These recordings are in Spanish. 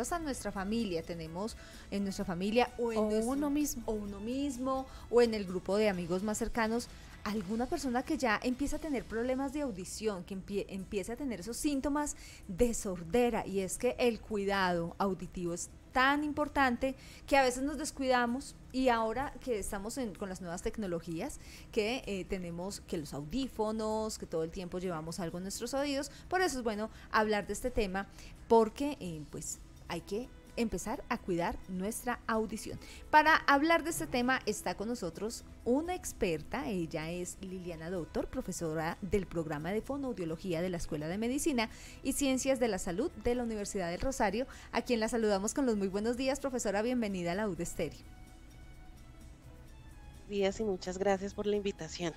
hasta nuestra familia tenemos en nuestra familia o en uno mismo o uno mismo o en el grupo de amigos más cercanos alguna persona que ya empieza a tener problemas de audición, que empieza a tener esos síntomas de sordera y es que el cuidado auditivo es tan importante que a veces nos descuidamos y ahora que estamos con las nuevas tecnologías, que eh, tenemos que los audífonos, que todo el tiempo llevamos algo en nuestros oídos, por eso es bueno hablar de este tema porque eh, pues hay que empezar a cuidar nuestra audición. Para hablar de este tema está con nosotros una experta, ella es Liliana Doctor, profesora del programa de Fonoaudiología de la Escuela de Medicina y Ciencias de la Salud de la Universidad del Rosario, a quien la saludamos con los muy buenos días, profesora, bienvenida a la UDESTERI. Días y muchas gracias por la invitación.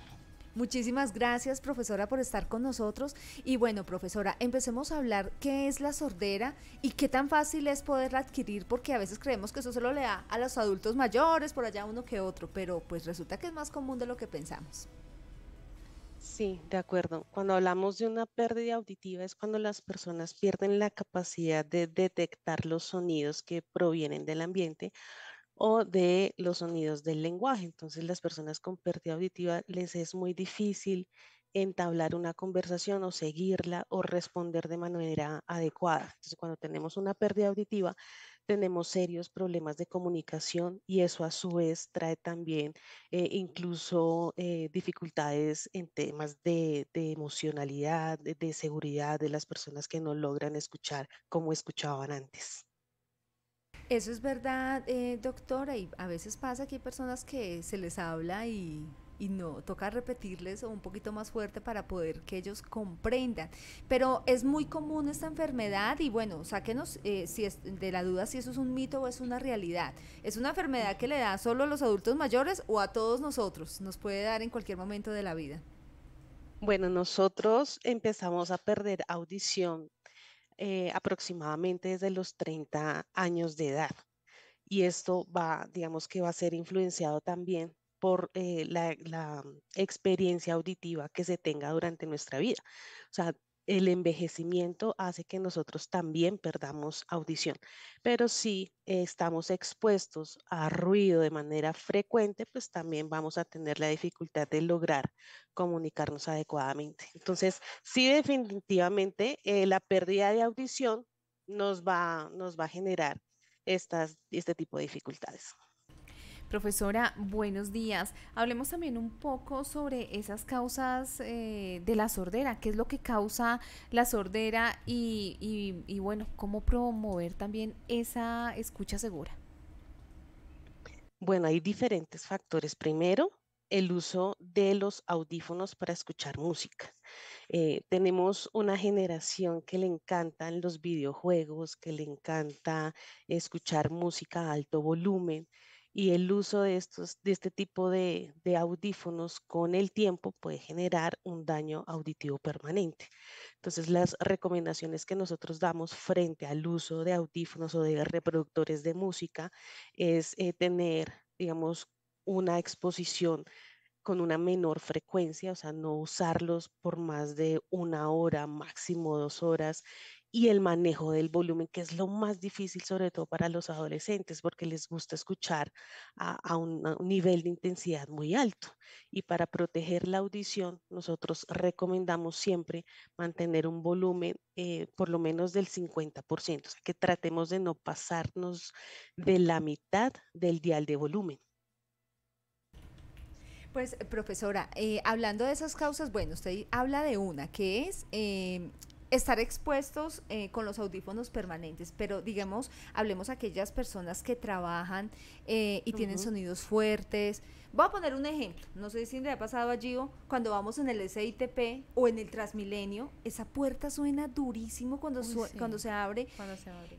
Muchísimas gracias, profesora, por estar con nosotros. Y bueno, profesora, empecemos a hablar qué es la sordera y qué tan fácil es poderla adquirir, porque a veces creemos que eso solo le da a los adultos mayores, por allá uno que otro, pero pues resulta que es más común de lo que pensamos. Sí, de acuerdo. Cuando hablamos de una pérdida auditiva es cuando las personas pierden la capacidad de detectar los sonidos que provienen del ambiente o de los sonidos del lenguaje. Entonces, las personas con pérdida auditiva les es muy difícil entablar una conversación o seguirla o responder de manera adecuada. Entonces, cuando tenemos una pérdida auditiva, tenemos serios problemas de comunicación y eso a su vez trae también eh, incluso eh, dificultades en temas de, emocionalidad, de seguridad de las personas que no logran escuchar como escuchaban antes. Eso es verdad, eh, doctora, y a veces pasa que hay personas que se les habla y no, toca repetirles un poquito más fuerte para poder que ellos comprendan. Pero es muy común esta enfermedad y bueno, sáquenos eh, si es de la duda si eso es un mito o es una realidad. ¿Es una enfermedad que le da solo a los adultos mayores o a todos nosotros? Nos puede dar en cualquier momento de la vida. Bueno, nosotros empezamos a perder audición eh, aproximadamente desde los 30 años de edad. Y esto va, digamos que va a ser influenciado también por eh, la, la, mm, experiencia auditiva que se tenga durante nuestra vida. O sea, el envejecimiento hace que nosotros también perdamos audición, pero si estamos expuestos a ruido de manera frecuente, pues también vamos a tener la dificultad de lograr comunicarnos adecuadamente. Entonces, sí definitivamente eh, la pérdida de audición nos va, nos va a generar estas, este tipo de dificultades. Profesora, buenos días. Hablemos también un poco sobre esas causas eh, de la sordera, qué es lo que causa la sordera y, bueno, cómo promover también esa escucha segura. Bueno, hay diferentes factores. Primero, el uso de los audífonos para escuchar música. Eh, tenemos una generación que le encantan los videojuegos, que le encanta escuchar música a alto volumen y el uso de, estos, de este tipo de, de, audífonos con el tiempo puede generar un daño auditivo permanente. Entonces, las recomendaciones que nosotros damos frente al uso de audífonos o de reproductores de música es eh, tener, digamos, una exposición con una menor frecuencia, o sea, no usarlos por más de una hora, máximo dos horas, y el manejo del volumen, que es lo más difícil sobre todo para los adolescentes, porque les gusta escuchar a, a, un, nivel de intensidad muy alto. Y para proteger la audición, nosotros recomendamos siempre mantener un volumen eh, por lo menos del 50%, que tratemos de no pasarnos de la mitad del dial de volumen. Pues profesora, eh, hablando de esas causas, bueno, usted habla de una, que es... Em, estar expuestos eh, con los audífonos permanentes, pero digamos, hablemos aquellas personas que trabajan eh, y tienen sonidos fuertes. Voy a poner un ejemplo, no sé si le ha pasado a Gio, cuando vamos en el SITP o en el Transmilenio, esa puerta suena durísimo cuando, se, abre.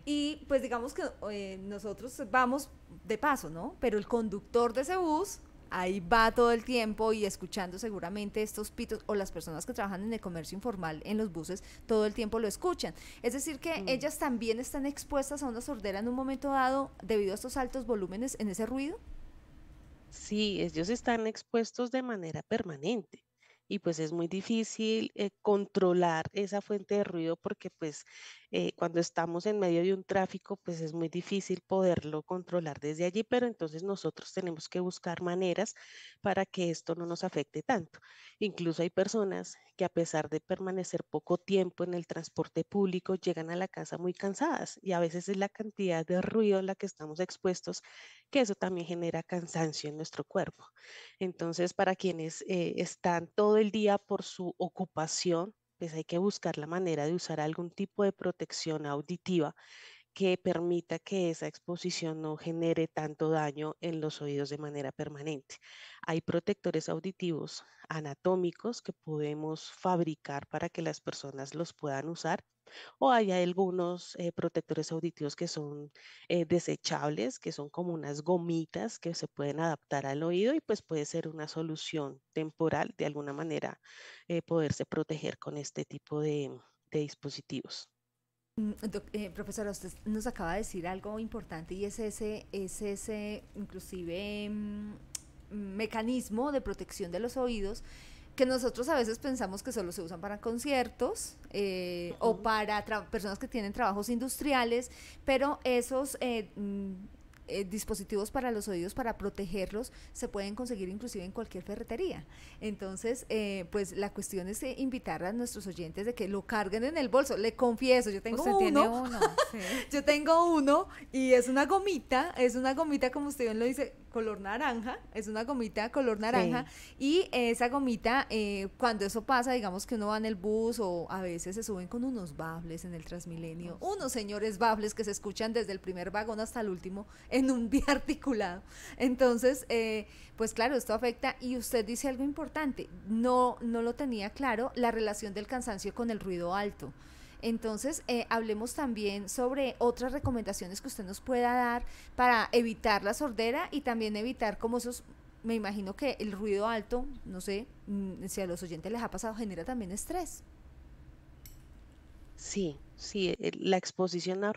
Y pues digamos que eh, nosotros vamos de paso, ¿no? Pero el conductor de ese bus ahí va todo el tiempo y escuchando seguramente estos pitos o las personas que trabajan en el comercio informal en los buses todo el tiempo lo escuchan. Es decir que mm. ellas también están expuestas a una sordera en un momento dado debido a estos altos volúmenes en ese ruido. Sí, ellos están expuestos de manera permanente y pues es muy difícil eh, controlar esa fuente de ruido porque pues eh, cuando estamos en medio de un tráfico pues es muy difícil poderlo controlar desde allí, pero entonces nosotros tenemos que buscar maneras para que esto no nos afecte tanto. Incluso hay personas que a pesar de permanecer poco tiempo en el transporte público llegan a la casa muy cansadas y a veces es la cantidad de ruido a la que estamos expuestos que eso también genera cansancio en nuestro cuerpo. Entonces para quienes eh, están todo el día por su ocupación, pues hay que buscar la manera de usar algún tipo de protección auditiva que permita que esa exposición no genere tanto daño en los oídos de manera permanente. Hay protectores auditivos anatómicos que podemos fabricar para que las personas los puedan usar o hay algunos eh, protectores auditivos que son eh, desechables, que son como unas gomitas que se pueden adaptar al oído y pues puede ser una solución temporal de alguna manera eh, poderse proteger con este tipo de dispositivos. Mm, eh, profesora, usted nos acaba de decir algo importante y es ese, es ese inclusive mm, mecanismo de protección de los oídos que nosotros a veces pensamos que solo se usan para conciertos eh, o para personas que tienen trabajos industriales, pero esos eh, mm, eh, dispositivos para los oídos para protegerlos se pueden conseguir inclusive en cualquier ferretería. Entonces, eh, pues la cuestión es eh, invitar a nuestros oyentes de que lo carguen en el bolso. Le confieso, yo tengo uno. yo tengo uno y es una gomita, es una gomita como usted bien lo dice, color naranja, es una gomita color naranja y esa gomita eh, cuando eso pasa, digamos que uno va en el bus o a veces se suben con unos bables en el Transmilenio, unos señores bables que se escuchan desde el primer vagón hasta el último en un día articulado. Entonces, eh, pues claro, esto afecta y usted dice algo importante, no, no lo tenía claro, la relación del cansancio con el ruido alto. Entonces, eh, hablemos también sobre otras recomendaciones que usted nos pueda dar para evitar la sordera y también evitar como esos me imagino que el ruido alto, no sé, mm, si a los oyentes les ha pasado, genera también estrés. Sí, sí, eh, la exposición a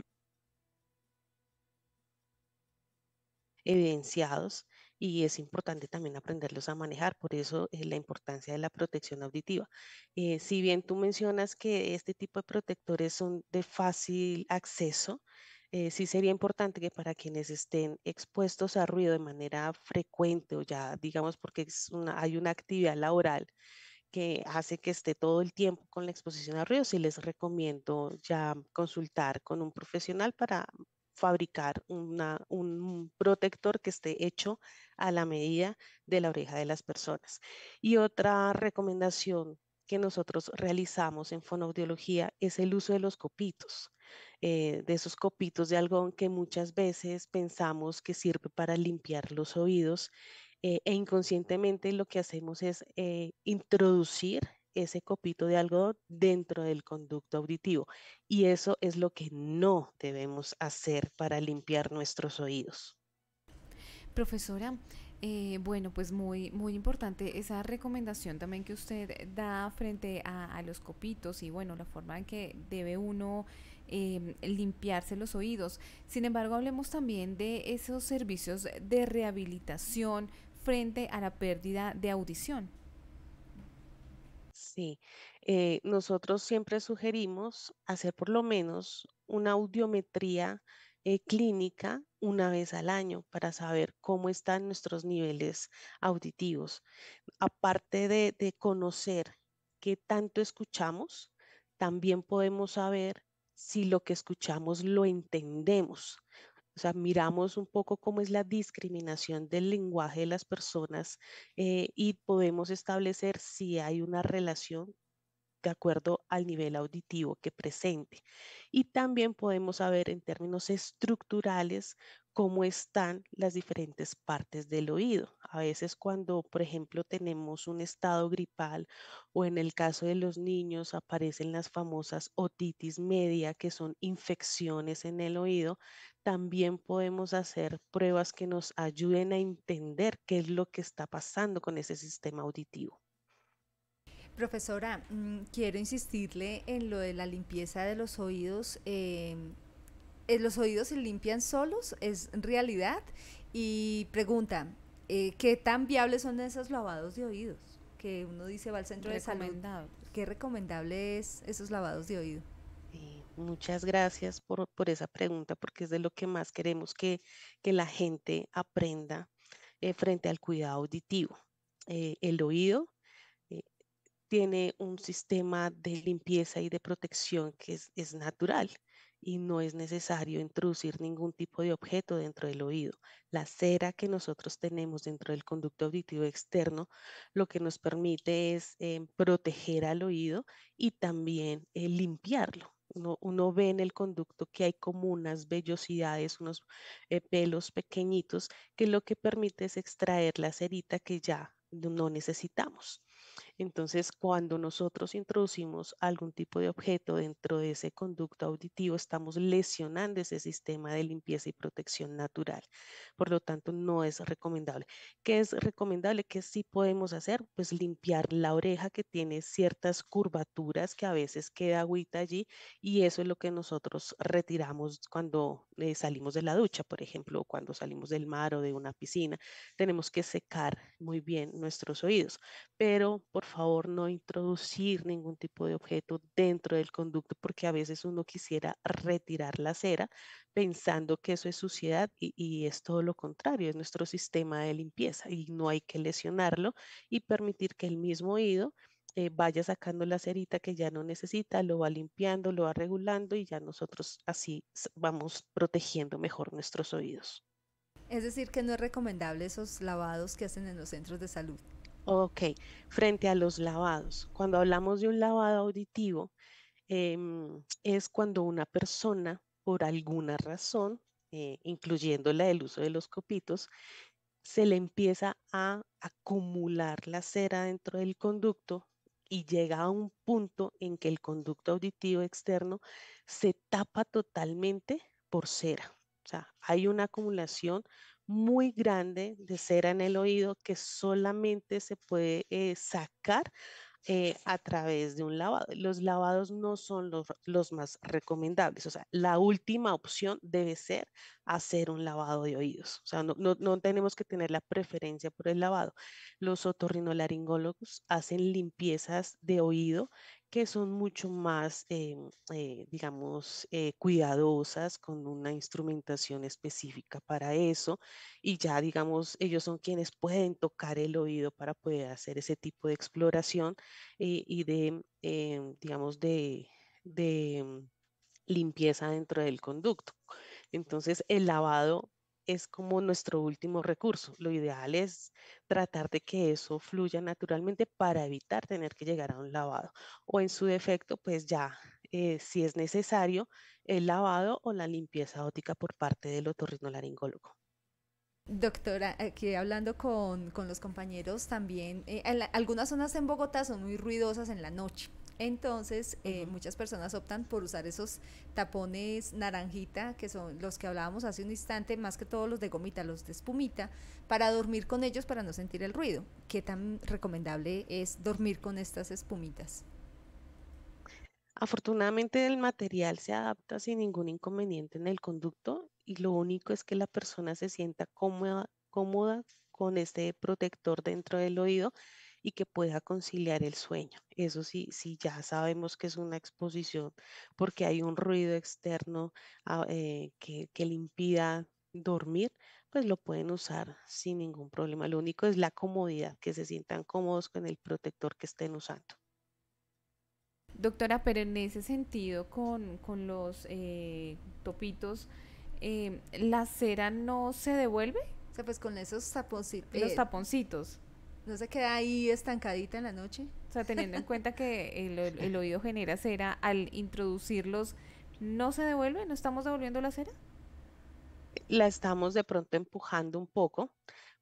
evidenciados y es importante también aprenderlos a manejar, por eso es la importancia de la protección auditiva. Eh, si bien tú mencionas que este tipo de protectores son de fácil acceso, eh, sí sería importante que para quienes estén expuestos a ruido de manera frecuente o ya digamos porque es hay una actividad laboral que hace que esté todo el tiempo con la exposición a ruido, sí les recomiendo ya consultar con un profesional para fabricar un protector que esté hecho a la medida de la oreja de las personas. Y otra recomendación que nosotros realizamos en fonoaudiología es el uso de los copitos, eh, de esos copitos de algodón que muchas veces pensamos que sirve para limpiar los oídos eh, e inconscientemente lo que hacemos es eh, introducir ese copito de algodón dentro del conducto auditivo. Y eso es lo que no debemos hacer para limpiar nuestros oídos. Profesora, eh, bueno, pues muy, muy importante esa recomendación también que usted da frente a, los copitos y bueno, la forma en que debe uno em, limpiarse los oídos. Sin embargo, hablemos también de esos servicios de rehabilitación frente a la pérdida de audición. Eh, nosotros siempre sugerimos hacer por lo menos una audiometría eh, clínica una vez al año para saber cómo están nuestros niveles auditivos. Aparte de, de conocer qué tanto escuchamos, también podemos saber si lo que escuchamos lo entendemos. O sea, miramos un poco cómo es la discriminación del lenguaje de las personas eh, y podemos establecer si hay una relación de acuerdo al nivel auditivo que presente. Y también podemos saber en términos estructurales cómo están las diferentes partes del oído. A veces cuando, por ejemplo, tenemos un estado gripal o en el caso de los niños aparecen las famosas otitis media, que son infecciones en el oído, también podemos hacer pruebas que nos ayuden a entender qué es lo que está pasando con ese sistema auditivo. Profesora, mm, quiero insistirle en lo de la limpieza de los oídos. Em, eh, ¿Los oídos se limpian solos? ¿Es realidad? Y pregunta, eh, ¿qué tan viables son esos lavados de oídos? Que uno dice va al centro de salud. ¿Qué recomendable es esos lavados de oído? muchas gracias por, esa pregunta, porque es de lo que más queremos que, la gente aprenda eh, frente al cuidado auditivo. el oído tiene un sistema de limpieza y de protección que es, natural y no es necesario introducir ningún tipo de objeto dentro del oído. La cera que nosotros tenemos dentro del conducto auditivo externo lo que nos permite es eh, proteger al oído y también eh, limpiarlo. Uno, ve en el conducto que hay como unas vellosidades, unos eh, pelos pequeñitos, que lo que permite es extraer la cerita que ya no necesitamos. Entonces, cuando nosotros introducimos algún tipo de objeto dentro de ese conducto auditivo, estamos lesionando ese sistema de limpieza y protección natural. Por lo tanto, no es recomendable. ¿Qué es recomendable? ¿Qué sí podemos hacer? Pues limpiar la oreja que tiene ciertas curvaturas que a veces queda agüita allí y eso es lo que nosotros retiramos cuando eh, salimos de la ducha, por ejemplo, o cuando salimos del mar o de una piscina. Tenemos que secar muy bien nuestros oídos, pero por favor no introducir ningún tipo de objeto dentro del conducto porque a veces uno quisiera retirar la cera pensando que eso es suciedad y, es todo lo contrario, es nuestro sistema de limpieza y no hay que lesionarlo y permitir que el mismo oído eh, vaya sacando la cerita que ya no necesita, lo va limpiando, lo va regulando y ya nosotros así vamos protegiendo mejor nuestros oídos. Es decir, que no es recomendable esos lavados que hacen en los centros de salud. Ok, frente a los lavados. Cuando hablamos de un lavado auditivo, em, es cuando una persona, por alguna razón, eh, incluyendo la del uso de los copitos, se le empieza a acumular la cera dentro del conducto y llega a un punto en que el conducto auditivo externo se tapa totalmente por cera. O sea, hay una acumulación muy grande de cera en el oído que solamente se puede eh, sacar eh, a través de un lavado. Los lavados no son los, los, más recomendables, o sea, la última opción debe ser hacer un lavado de oídos. O sea, no, tenemos que tener la preferencia por el lavado. Los otorrinolaringólogos hacen limpiezas de oído que son mucho más, eh, eh, digamos, eh, cuidadosas con una instrumentación específica para eso. Y ya, digamos, ellos son quienes pueden tocar el oído para poder hacer ese tipo de exploración y de, digamos, de mm, limpieza dentro del conducto. Entonces, el lavado es como nuestro último recurso. Lo ideal es tratar de que eso fluya naturalmente para evitar tener que llegar a un lavado. O en su defecto, pues ya, eh, si es necesario, el lavado o la limpieza ótica por parte del otorrinolaringólogo. Doctora, aquí hablando con, los compañeros también, eh, algunas zonas en Bogotá son muy ruidosas en la noche entonces, eh, muchas personas optan por usar esos tapones naranjita, que son los que hablábamos hace un instante, más que todos los de gomita, los de espumita, para dormir con ellos para no sentir el ruido. ¿Qué tan recomendable es dormir con estas espumitas? Afortunadamente el material se adapta sin ningún inconveniente en el conducto y lo único es que la persona se sienta cómoda con este protector dentro del oído y que pueda conciliar el sueño. Eso sí, sí ya sabemos que es una exposición porque hay un ruido externo ah, eh, que, que le impida dormir, pues lo pueden usar sin ningún problema. Lo único es la comodidad, que se sientan cómodos con el protector que estén usando. Doctora, pero en ese sentido, con, los eh, topitos, em, ¿la cera no se devuelve? O sea, pues con esos eh, taponcitos. Los taponcitos. ¿No se queda ahí estancadita en la noche? O sea, teniendo en cuenta que el, oído genera cera, al introducirlos, ¿no se devuelve? ¿No estamos devolviendo la cera? La estamos de pronto empujando un poco.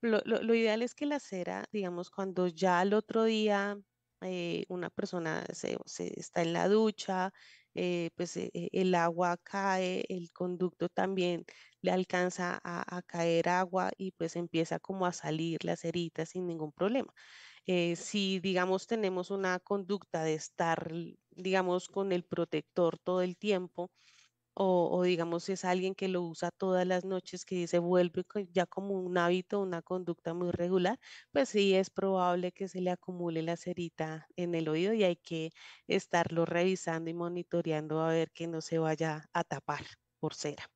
Lo, ideal es que la cera, digamos, cuando ya al otro día eh, una persona se, está en la ducha, eh, pues eh, el agua cae, el conducto también le alcanza a, caer agua y pues empieza como a salir la cerita sin ningún problema. Eh, si digamos tenemos una conducta de estar digamos con el protector todo el tiempo, o, o, digamos es alguien que lo usa todas las noches, que dice vuelve ya como un hábito, una conducta muy regular, pues sí es probable que se le acumule la cerita en el oído y hay que estarlo revisando y monitoreando a ver que no se vaya a tapar por cera.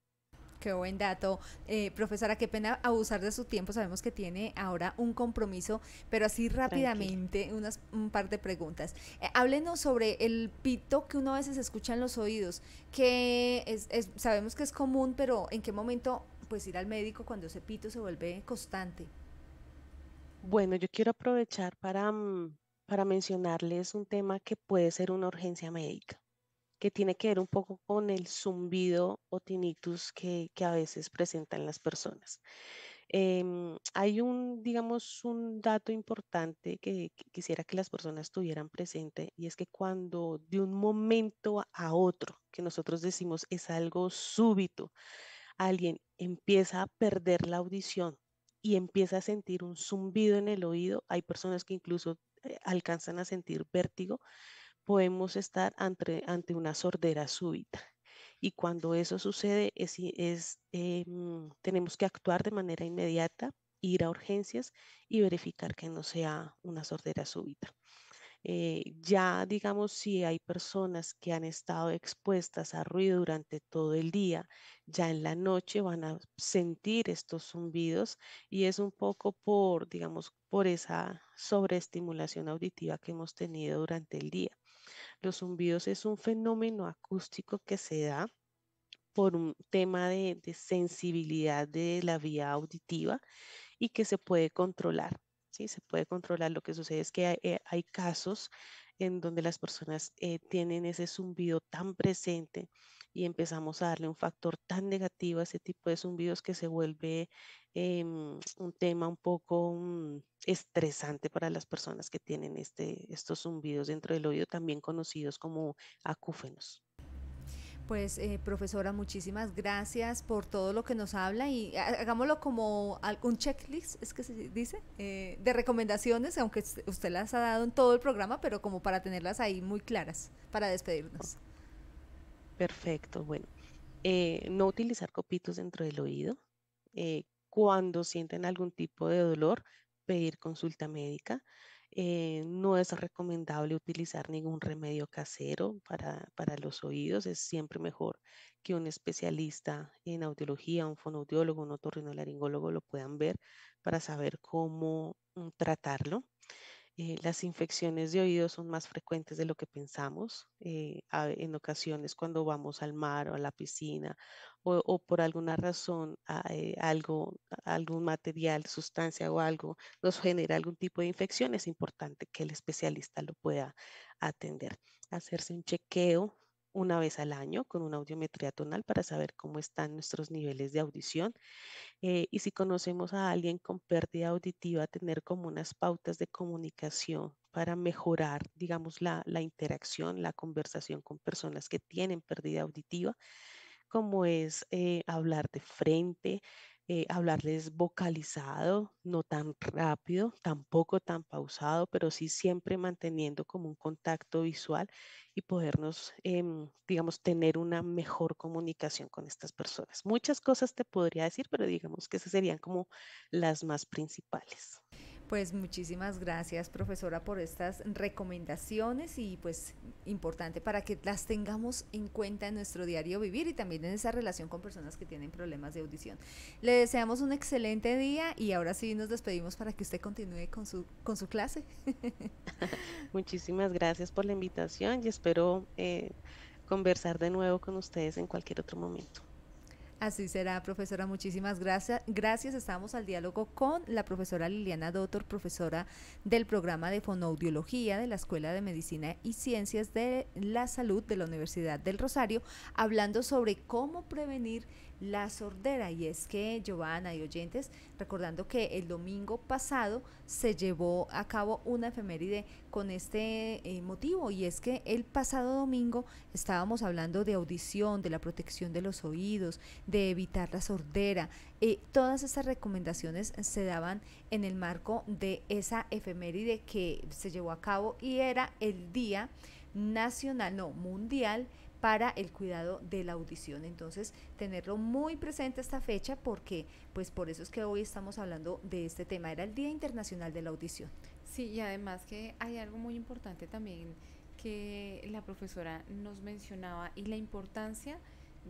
Qué buen dato. Eh, profesora, qué pena abusar de su tiempo. Sabemos que tiene ahora un compromiso, pero así rápidamente unas, un par de preguntas. Eh, háblenos sobre el pito que uno a veces escucha en los oídos, que es, sabemos que es común, pero ¿en qué momento pues ir al médico cuando ese pito se vuelve constante? Bueno, yo quiero aprovechar para, mm, para mencionarles un tema que puede ser una urgencia médica que tiene que ver un poco con el zumbido o tinnitus que, a veces presentan las personas. Em, hay un, digamos, un dato importante que, quisiera que las personas tuvieran presente y es que cuando de un momento a otro, que nosotros decimos es algo súbito, alguien empieza a perder la audición y empieza a sentir un zumbido en el oído, hay personas que incluso eh, alcanzan a sentir vértigo, podemos estar ante, ante una sordera súbita. Y cuando eso sucede, es, es em, tenemos que actuar de manera inmediata, ir a urgencias y verificar que no sea una sordera súbita. Eh, ya digamos si hay personas que han estado expuestas a ruido durante todo el día, ya en la noche van a sentir estos zumbidos y es un poco por, digamos, por esa sobreestimulación auditiva que hemos tenido durante el día. Los zumbidos es un fenómeno acústico que se da por un tema de, sensibilidad de la vía auditiva y que se puede controlar. ¿sí? Se puede controlar. Lo que sucede es que hay, eh, casos en donde las personas eh, tienen ese zumbido tan presente y empezamos a darle un factor tan negativo a ese tipo de zumbidos que se vuelve em, un tema un poco... Mm, estresante para las personas que tienen este, estos zumbidos dentro del oído, también conocidos como acúfenos. Pues eh, profesora, muchísimas gracias por todo lo que nos habla y hagámoslo como un checklist, es que se dice, eh, de recomendaciones, aunque usted las ha dado en todo el programa, pero como para tenerlas ahí muy claras para despedirnos. Perfecto, bueno, eh, no utilizar copitos dentro del oído. cuando sienten algún tipo de dolor, pedir consulta médica. Eh, no es recomendable utilizar ningún remedio casero para, para, los oídos. Es siempre mejor que un especialista en audiología, un fonoaudiólogo, un otorrinolaringólogo lo puedan ver para saber cómo mm, tratarlo. Eh, las infecciones de oído son más frecuentes de lo que pensamos. Eh, en ocasiones cuando vamos al mar o a la piscina o, por alguna razón ah, eh, algo, algún material, sustancia o algo nos genera algún tipo de infección, es importante que el especialista lo pueda atender. Hacerse un chequeo una vez al año con una audiometría tonal para saber cómo están nuestros niveles de audición. Eh, y si conocemos a alguien con pérdida auditiva, tener como unas pautas de comunicación para mejorar, digamos, la, interacción, la conversación con personas que tienen pérdida auditiva como es eh, hablar de frente, eh, hablarles vocalizado, no tan rápido, tampoco tan pausado, pero sí siempre manteniendo como un contacto visual y podernos, em, digamos, tener una mejor comunicación con estas personas. Muchas cosas te podría decir, pero digamos que esas serían como las más principales. Pues muchísimas gracias, profesora, por estas recomendaciones y pues importante para que las tengamos en cuenta en nuestro diario vivir y también en esa relación con personas que tienen problemas de audición. Le deseamos un excelente día y ahora sí nos despedimos para que usted continúe con su, con su clase. muchísimas gracias por la invitación y espero eh, conversar de nuevo con ustedes en cualquier otro momento. Así será, profesora. Muchísimas gracias. Gracias. Estamos al diálogo con la profesora Liliana Dotor, profesora del programa de Fonoaudiología de la Escuela de Medicina y Ciencias de la Salud de la Universidad del Rosario, hablando sobre cómo prevenir la sordera. Y es que, Giovanna y oyentes, recordando que el domingo pasado se llevó a cabo una efeméride con este eh, motivo, y es que el pasado domingo estábamos hablando de audición, de la protección de los oídos, de evitar la sordera. y eh, todas esas recomendaciones se daban en el marco de esa efeméride que se llevó a cabo y era el Día Nacional, no, Mundial para el cuidado de la audición. Entonces, tenerlo muy presente esta fecha porque, pues por eso es que hoy estamos hablando de este tema. Era el Día Internacional de la Audición. Sí, y además que hay algo muy importante también que la profesora nos mencionaba y la importancia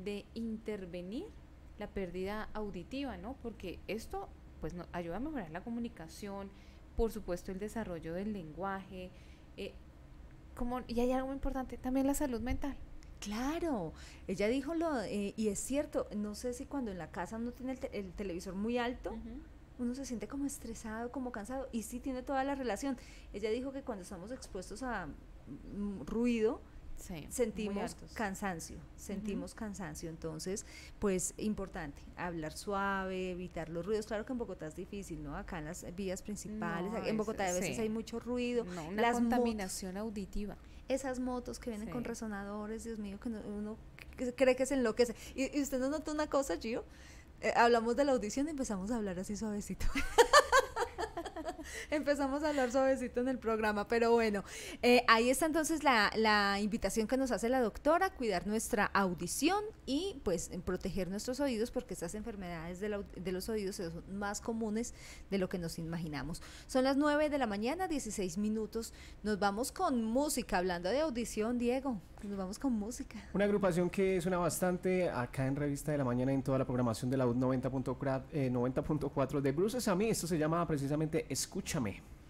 de intervenir la pérdida auditiva, ¿no? Porque esto pues nos ayuda a mejorar la comunicación, por supuesto el desarrollo del lenguaje, eh, como, y hay algo muy importante, también la salud mental, Claro, ella dijo lo, eh, y es cierto, no sé si cuando en la casa uno tiene el, televisor muy alto, uno se siente como estresado, como cansado, y sí tiene toda la relación. Ella dijo que cuando estamos expuestos a mm, ruido, sentimos cansancio, sentimos cansancio, entonces, pues importante, hablar suave, evitar los ruidos, claro que en Bogotá es difícil, ¿no? Acá en las vías principales, en Bogotá a veces hay mucho ruido, la contaminación auditiva esas motos que vienen con resonadores, Dios mío, que uno cree que se enloquece. Y, usted no notó una cosa, Gio. Eh, hablamos de la audición y empezamos a hablar así suavecito. Empezamos a hablar suavecito en el programa, pero bueno, eh, ahí está entonces la, invitación que nos hace la doctora, cuidar nuestra audición y pues proteger nuestros oídos porque estas enfermedades de los oídos son más comunes de lo que nos imaginamos. Son las 9 de la mañana, 16 minutos. Nos vamos con música, hablando de audición, Diego. Pues nos vamos con música. Una agrupación que suena bastante acá en Revista de la Mañana en toda la programación de la UD 90.4 eh, de Bruces a mí. Esto se llama precisamente Escúchame.